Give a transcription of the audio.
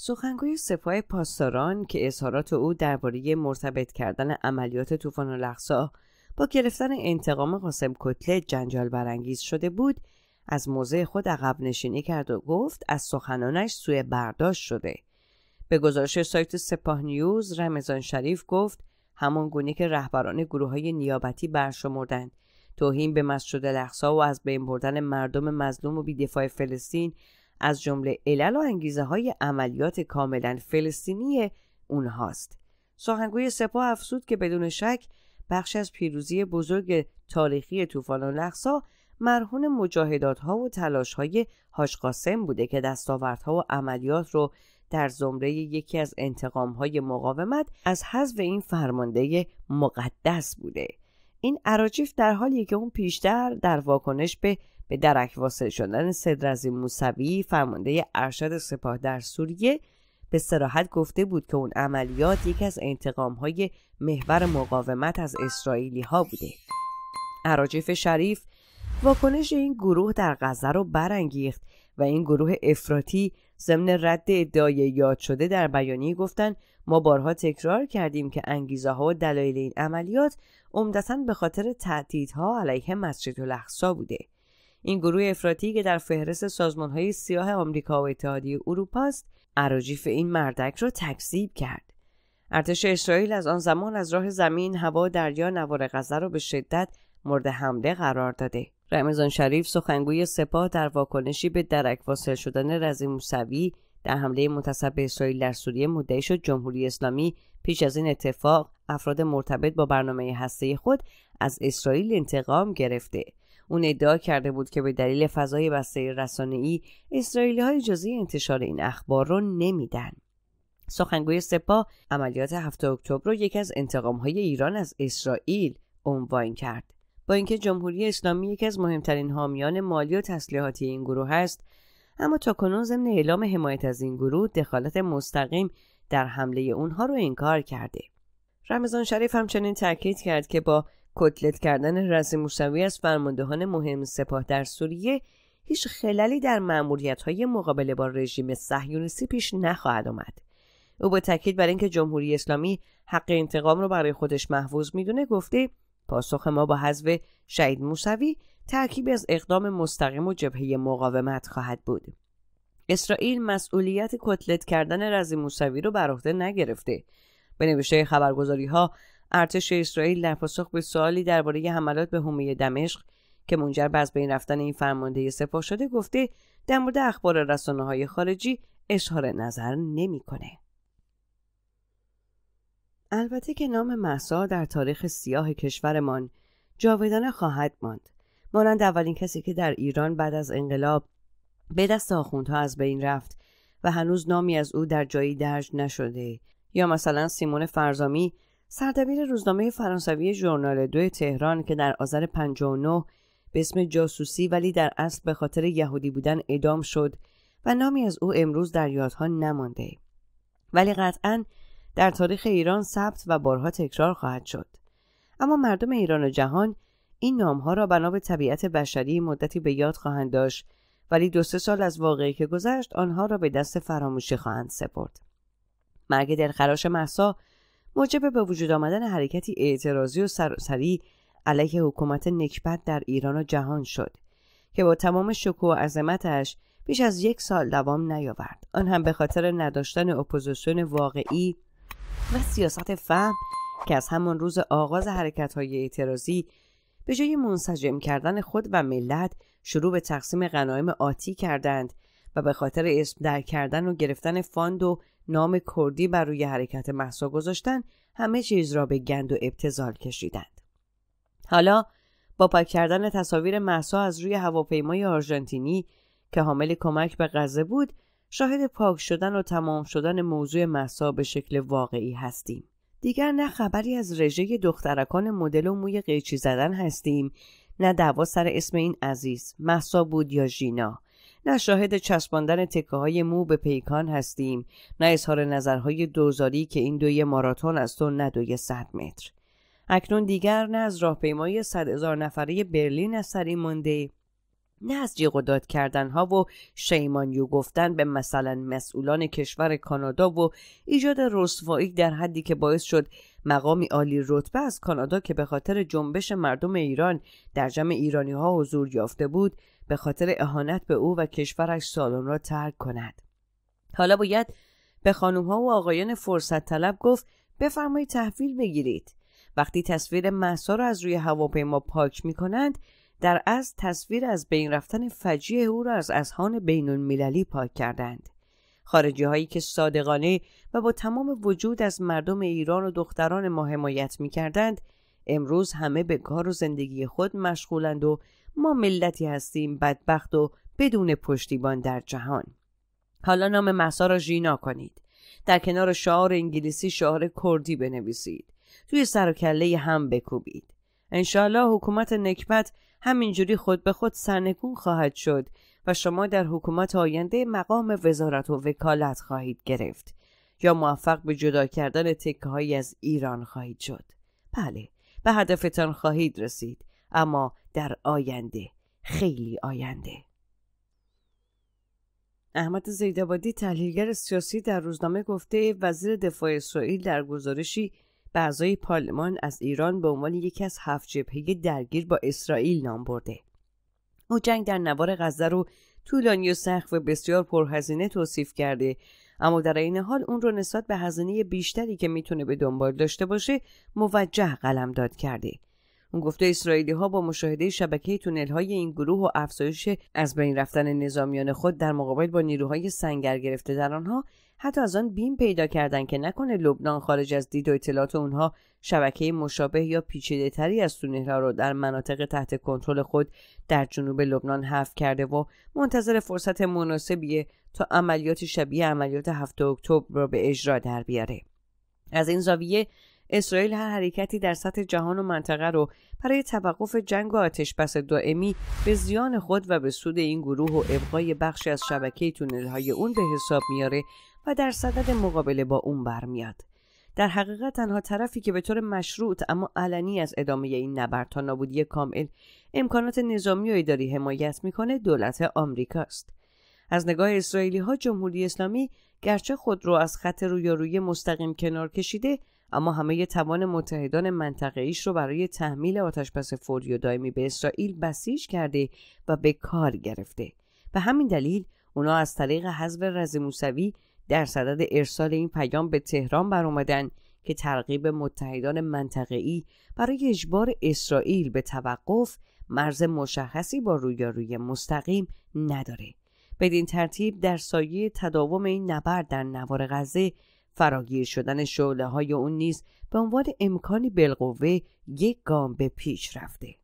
سخنگوی سپاه پاسداران که اظهارات او درباره مرتبط کردن عملیات طوفان لخصا با گرفتن انتقام قاسم کتله جنجال برانگیز شده بود از موضع خود عقب نشینی کرد و گفت از سخنانش سوی برداشت شده به گزارش سایت سپاه نیوز رمضان شریف گفت همان گونه که رهبران گروه های نیابتی برشمردند توهین به مسجد الاقصا و از بین بردن مردم مظلوم و بیدفاع فلسطین از جمله علل و انگیزه های عملیات کاملا فلسطینی اونهاست سخنگوی سپاه افزود که بدون شک بخش از پیروزی بزرگ تاریخی طوفان الاقصا مرهون مجاهدات ها و تلاش های هاشقاسم بوده که دستاوردها و عملیات رو در زمره یکی از انتقام های مقاومت از حذف این فرمانده مقدس بوده این عراجیف در حالیه که اون پیشتر در واکنش به به درک واصل شدن صدرزی موسوی فرمانده ارشد سپاه در سوریه به سراحت گفته بود که اون عملیات یکی از انتقام های محور مقاومت از اسرائیلی ها بوده عراجف شریف واکنش این گروه در غزه رو برانگیخت و این گروه افراطی ضمن رد ادعای یاد شده در بیانیه گفتند ما بارها تکرار کردیم که انگیزه ها و دلایل این عملیات عمدتا به خاطر تهدیدها علیه مسجد الاقصی بوده این گروه افراطی که در فهرست های سیاه آمریکا و اتحادیه اروپا است عراجیف این مردک را تکذیب کرد ارتش اسرائیل از آن زمان از راه زمین هوا دریا نوار غزه را به شدت مورد حمله قرار داده رمضان شریف سخنگوی سپاه در واکنشی به درک واصل شدن رزی موسوی در حمله منتصب به اسرائیل در سوریه مدعی شد جمهوری اسلامی پیش از این اتفاق افراد مرتبط با برنامه هسته خود از اسرائیل انتقام گرفته اون ادعا کرده بود که به دلیل فضای بسته ای اسرائیلی های اجازه انتشار این اخبار رو نمیدن. سخنگوی سپاه عملیات 7 اکتبر رو یکی از های ایران از اسرائیل عنوان کرد. با اینکه جمهوری اسلامی یکی از مهمترین حامیان مالی و تسلیحاتی این گروه است، اما تاکنون ضمن اعلام حمایت از این گروه دخالت مستقیم در حمله اونها رو انکار کرده. رمضان شریف همچنین تاکید کرد که با کتلت کردن رزی موسوی از فرماندهان مهم سپاه در سوریه هیچ خلالی در معمولیت های مقابله با رژیم صهیونیستی پیش نخواهد آمد او با تاکید بر اینکه جمهوری اسلامی حق انتقام را برای خودش محفوظ میدونه گفته پاسخ ما با حذف شهید موسوی ترکیبی از اقدام مستقیم و جبهه مقاومت خواهد بود اسرائیل مسئولیت کتلت کردن رزی موسوی رو بر عهده نگرفته به نوشته خبرگزاری ها ارتش اسرائیل در پاسخ به سوالی درباره حملات به حومه دمشق که منجر به از بین رفتن این فرماندهی سپاه شده گفته در مورد اخبار رسانه های خارجی اظهار نظر نمیکنه. البته که نام محسا در تاریخ سیاه کشورمان جاودانه خواهد ماند مانند اولین کسی که در ایران بعد از انقلاب به دست آخوندها از بین رفت و هنوز نامی از او در جایی درج نشده یا مثلا سیمون فرزامی سردبیر روزنامه فرانسوی ژورنال دو تهران که در آذر 59 به اسم جاسوسی ولی در اصل به خاطر یهودی بودن اعدام شد و نامی از او امروز در یادها نمانده ولی قطعا در تاریخ ایران ثبت و بارها تکرار خواهد شد اما مردم ایران و جهان این نامها را بنا به طبیعت بشری مدتی به یاد خواهند داشت ولی دو سه سال از واقعی که گذشت آنها را به دست فراموشی خواهند سپرد مرگ دلخراش محسا موجب به وجود آمدن حرکتی اعتراضی و سرسری علیه حکومت نکبت در ایران و جهان شد که با تمام شکوه و عظمتش بیش از یک سال دوام نیاورد آن هم به خاطر نداشتن اپوزیسیون واقعی و سیاست فهم که از همان روز آغاز حرکت های اعتراضی به جای منسجم کردن خود و ملت شروع به تقسیم غنایم آتی کردند و به خاطر اسم در کردن و گرفتن فاند و نام کردی بر روی حرکت محسا گذاشتن همه چیز را به گند و ابتزال کشیدند. حالا با پاک کردن تصاویر محسا از روی هواپیمای آرژانتینی که حامل کمک به غزه بود شاهد پاک شدن و تمام شدن موضوع محسا به شکل واقعی هستیم. دیگر نه خبری از رژه دخترکان مدل و موی قیچی زدن هستیم نه دعوا سر اسم این عزیز محسا بود یا ژینا نه شاهد چسباندن تکه های مو به پیکان هستیم نه اظهار نظرهای دوزاری که این دوی ماراتون است و نه دوی صد متر اکنون دیگر نه از راهپیمایی صد هزار نفره برلین سری مانده نه از جیغ و داد کردنها و شیمانیو گفتن به مثلا مسئولان کشور کانادا و ایجاد رسوایی در حدی که باعث شد مقامی عالی رتبه از کانادا که به خاطر جنبش مردم ایران در جمع ایرانی ها حضور یافته بود به خاطر اهانت به او و کشورش سالن را ترک کند حالا باید به خانم ها و آقایان فرصت طلب گفت بفرمایید تحویل بگیرید وقتی تصویر محسا را از روی هواپیما پاک می کنند در از تصویر از بین رفتن فجیع او را از اذهان بین المللی پاک کردند خارجی هایی که صادقانه و با تمام وجود از مردم ایران و دختران ما حمایت می کردند امروز همه به کار و زندگی خود مشغولند و ما ملتی هستیم بدبخت و بدون پشتیبان در جهان حالا نام محسا را ژینا کنید در کنار شعار انگلیسی شعار کردی بنویسید توی سر و کله هم بکوبید انشاالله حکومت نکبت همینجوری خود به خود سرنگون خواهد شد و شما در حکومت آینده مقام وزارت و وکالت خواهید گرفت یا موفق به جدا کردن تکه های از ایران خواهید شد بله به هدفتان خواهید رسید اما در آینده خیلی آینده احمد زیدابادی تحلیلگر سیاسی در روزنامه گفته وزیر دفاع اسرائیل در گزارشی به اعضای پارلمان از ایران به عنوان یکی از هفت جبهه درگیر با اسرائیل نام برده او جنگ در نوار غزه رو طولانی و سخت و بسیار پرهزینه توصیف کرده اما در این حال اون رو نسبت به هزینه بیشتری که میتونه به دنبال داشته باشه موجه قلمداد کرده گفته اسرائیلی ها با مشاهده شبکه تونل های این گروه و افزایش از بین رفتن نظامیان خود در مقابل با نیروهای سنگر گرفته در آنها حتی از آن بیم پیدا کردند که نکنه لبنان خارج از دید و اطلاعات اونها شبکه مشابه یا پیچیده تری از تونلها رو در مناطق تحت کنترل خود در جنوب لبنان حذف کرده و منتظر فرصت مناسبیه تا عملیات شبیه عملیات 7 اکتبر را به اجرا در بیاره از این زاویه اسرائیل هر حرکتی در سطح جهان و منطقه رو برای توقف جنگ و بس دائمی به زیان خود و به سود این گروه و ابقای بخشی از شبکه تونل های اون به حساب میاره و در صدد مقابله با اون برمیاد. در حقیقت تنها طرفی که به طور مشروط اما علنی از ادامه این نبرد تا نابودی کامل امکانات نظامی و اداری حمایت میکنه دولت آمریکاست. از نگاه اسرائیلی ها جمهوری اسلامی گرچه خود رو از خط رویارویی مستقیم کنار کشیده اما همه توان متحدان منطقه ایش رو برای تحمیل آتشبس فوری و دائمی به اسرائیل بسیج کرده و به کار گرفته به همین دلیل اونا از طریق حزب رز موسوی در صدد ارسال این پیام به تهران برآمدند که ترغیب متحدان منطقه ای برای اجبار اسرائیل به توقف مرز مشخصی با رویاروی مستقیم نداره بدین ترتیب در سایه تداوم این نبرد در نوار غزه فراگیر شدن شعله های اون نیز به عنوان امکانی بالقوه یک گام به پیش رفته